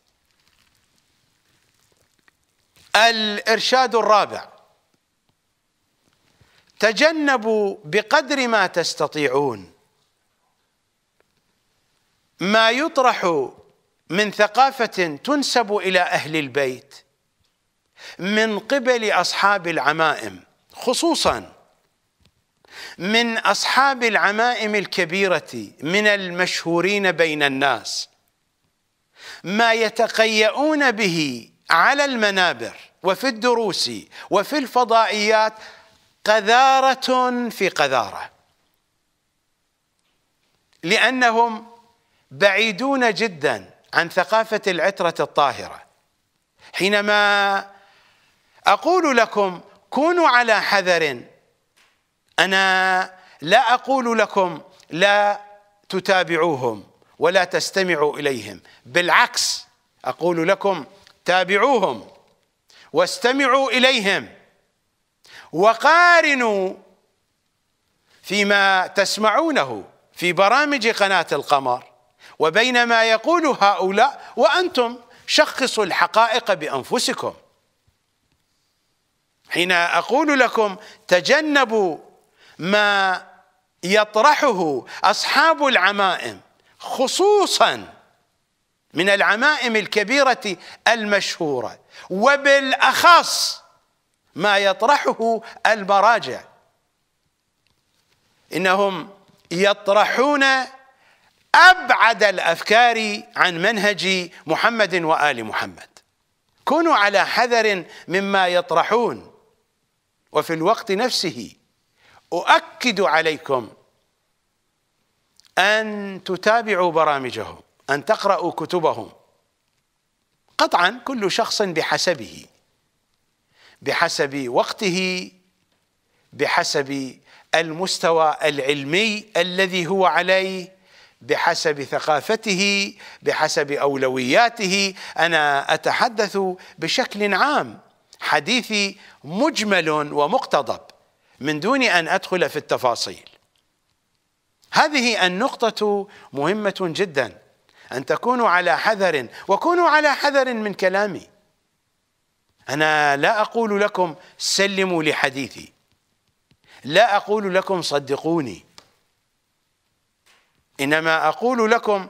S1: الارشاد الرابع تجنبوا بقدر ما تستطيعون ما يطرح من ثقافة تنسب إلى أهل البيت من قبل أصحاب العمائم خصوصا من أصحاب العمائم الكبيرة من المشهورين بين الناس ما يتقيؤون به على المنابر وفي الدروس وفي الفضائيات قذارة في قذارة لأنهم بعيدون جدا عن ثقافة العترة الطاهرة حينما أقول لكم كونوا على حذر أنا لا أقول لكم لا تتابعوهم ولا تستمعوا إليهم بالعكس أقول لكم تابعوهم واستمعوا إليهم وقارنوا فيما تسمعونه في برامج قناة القمر وبين ما يقول هؤلاء وأنتم شخصوا الحقائق بأنفسكم حين أقول لكم تجنبوا ما يطرحه أصحاب العمائم خصوصا من العمائم الكبيرة المشهورة وبالأخص ما يطرحه المراجع إنهم يطرحون أبعد الأفكار عن منهج محمد وآل محمد كونوا على حذر مما يطرحون وفي الوقت نفسه أؤكد عليكم أن تتابعوا برامجهم أن تقرأوا كتبهم قطعا كل شخص بحسبه بحسب وقته بحسب المستوى العلمي الذي هو عليه بحسب ثقافته بحسب اولوياته انا اتحدث بشكل عام حديثي مجمل ومقتضب من دون ان ادخل في التفاصيل هذه النقطه مهمه جدا ان تكونوا على حذر وكونوا على حذر من كلامي انا لا اقول لكم سلموا لحديثي لا اقول لكم صدقوني انما اقول لكم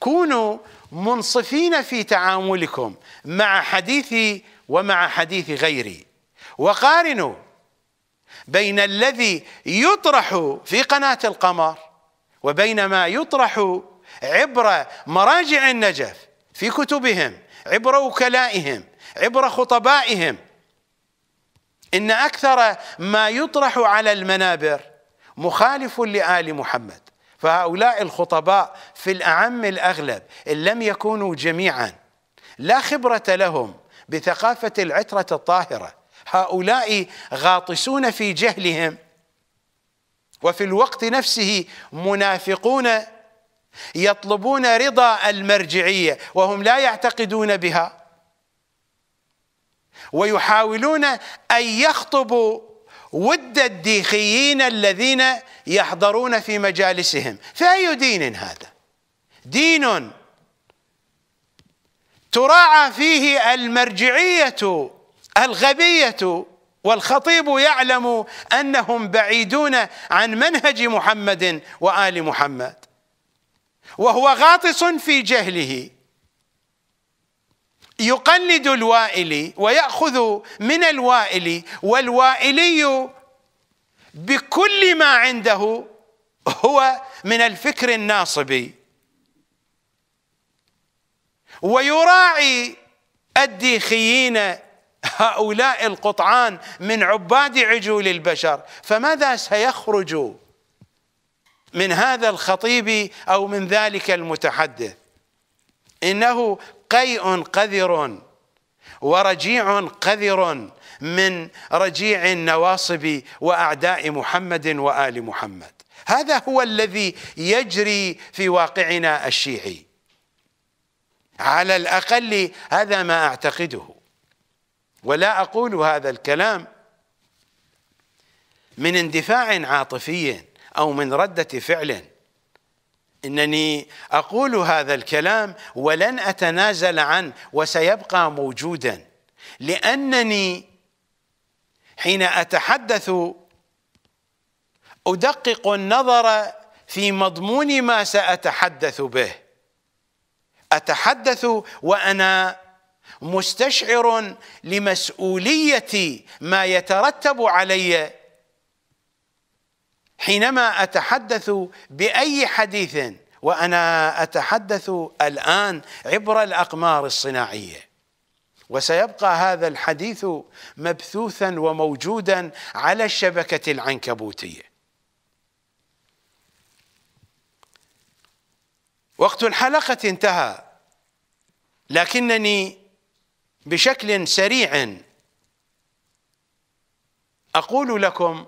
S1: كونوا منصفين في تعاملكم مع حديثي ومع حديث غيري وقارنوا بين الذي يطرح في قناه القمر وبين ما يطرح عبر مراجع النجف في كتبهم عبر وكلائهم عبر خطبائهم ان اكثر ما يطرح على المنابر مخالف لال محمد فهؤلاء الخطباء في الأعم الأغلب إن لم يكونوا جميعا لا خبرة لهم بثقافة العترة الطاهرة هؤلاء غاطسون في جهلهم وفي الوقت نفسه منافقون يطلبون رضا المرجعية وهم لا يعتقدون بها ويحاولون أن يخطبوا ود الديخيين الذين يحضرون في مجالسهم فأي دين هذا دين تراعى فيه المرجعية الغبية والخطيب يعلم أنهم بعيدون عن منهج محمد وآل محمد وهو غاطس في جهله يقلد الوائل ويأخذ من الوائل والوائلي بكل ما عنده هو من الفكر الناصبي ويراعي الديخيين هؤلاء القطعان من عباد عجول البشر فماذا سيخرج من هذا الخطيب او من ذلك المتحدث انه قيء قذر ورجيع قذر من رجيع النواصب واعداء محمد وال محمد هذا هو الذي يجري في واقعنا الشيعي على الاقل هذا ما اعتقده ولا اقول هذا الكلام من اندفاع عاطفي او من رده فعل انني اقول هذا الكلام ولن اتنازل عنه وسيبقى موجودا لانني حين اتحدث ادقق النظر في مضمون ما ساتحدث به اتحدث وانا مستشعر لمسؤوليه ما يترتب علي حينما اتحدث باي حديث وانا اتحدث الان عبر الاقمار الصناعيه وسيبقى هذا الحديث مبثوثا وموجودا على الشبكة العنكبوتية وقت الحلقة انتهى لكنني بشكل سريع أقول لكم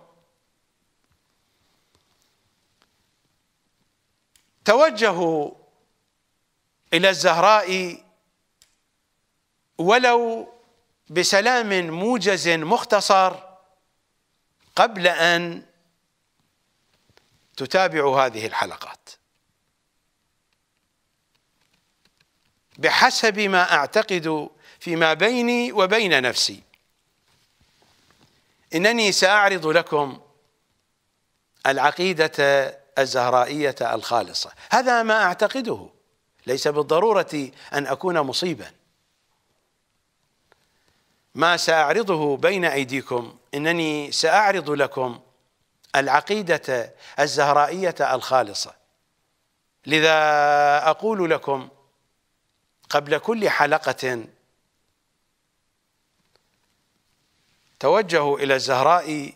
S1: توجهوا إلى الزهراء ولو بسلام موجز مختصر قبل ان تتابع هذه الحلقات بحسب ما اعتقد فيما بيني وبين نفسي انني ساعرض لكم العقيده الزهرائيه الخالصه هذا ما اعتقده ليس بالضروره ان اكون مصيبا ما ساعرضه بين ايديكم انني ساعرض لكم العقيده الزهرائيه الخالصه لذا اقول لكم قبل كل حلقه توجهوا الى الزهراء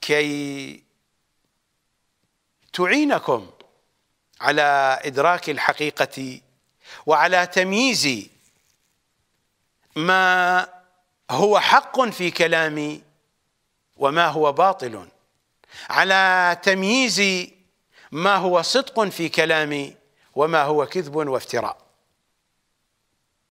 S1: كي تعينكم على ادراك الحقيقه وعلى تمييز ما هو حق في كلامي وما هو باطل على تمييز ما هو صدق في كلامي وما هو كذب وافتراء